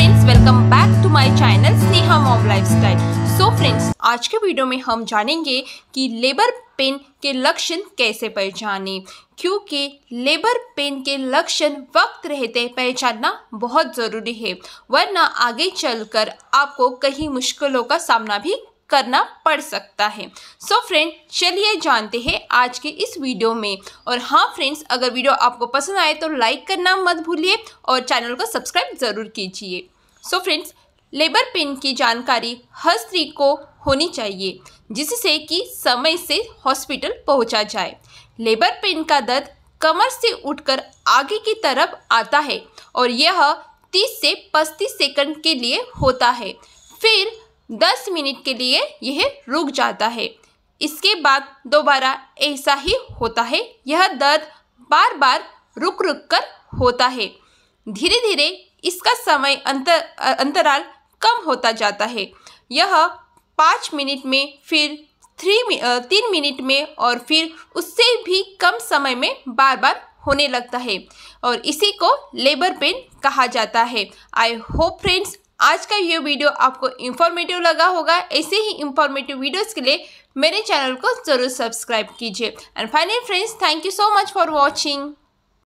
friends welcome back to my channel Sneha mom lifestyle so friends आज के video में हम जानेंगे कि लेबर पेन के लक्षण कैसे पहचाने क्योंकि लेबर पेन के लक्षण वक्त रहते पहचानना बहुत ज़रूरी है वरना आगे चलकर आपको कई मुश्किलों का सामना भी करना पड़ सकता है सो so फ्रेंड चलिए जानते हैं आज के इस वीडियो में और हाँ फ्रेंड्स अगर वीडियो आपको पसंद आए तो लाइक करना मत भूलिए और चैनल को सब्सक्राइब ज़रूर कीजिए सो फ्रेंड्स लेबर पेन की जानकारी हर स्त्री को होनी चाहिए जिससे कि समय से हॉस्पिटल पहुंचा जाए लेबर पेन का दर्द कमर से उठकर आगे की तरफ आता है और यह 30 से 35 सेकंड के लिए होता है फिर दस मिनट के लिए यह रुक जाता है इसके बाद दोबारा ऐसा ही होता है यह दर्द बार बार रुक रुक कर होता है धीरे धीरे इसका समय अंतर अंतराल कम होता जाता है यह पाँच मिनट में फिर थ्री तीन मिनट में और फिर उससे भी कम समय में बार बार होने लगता है और इसी को लेबर पेन कहा जाता है आई होप फ्रेंड्स आज का ये वीडियो आपको इन्फॉर्मेटिव लगा होगा ऐसे ही इन्फॉर्मेटिव वीडियोज़ के लिए मेरे चैनल को ज़रूर सब्सक्राइब कीजिए and finally friends thank you so much for watching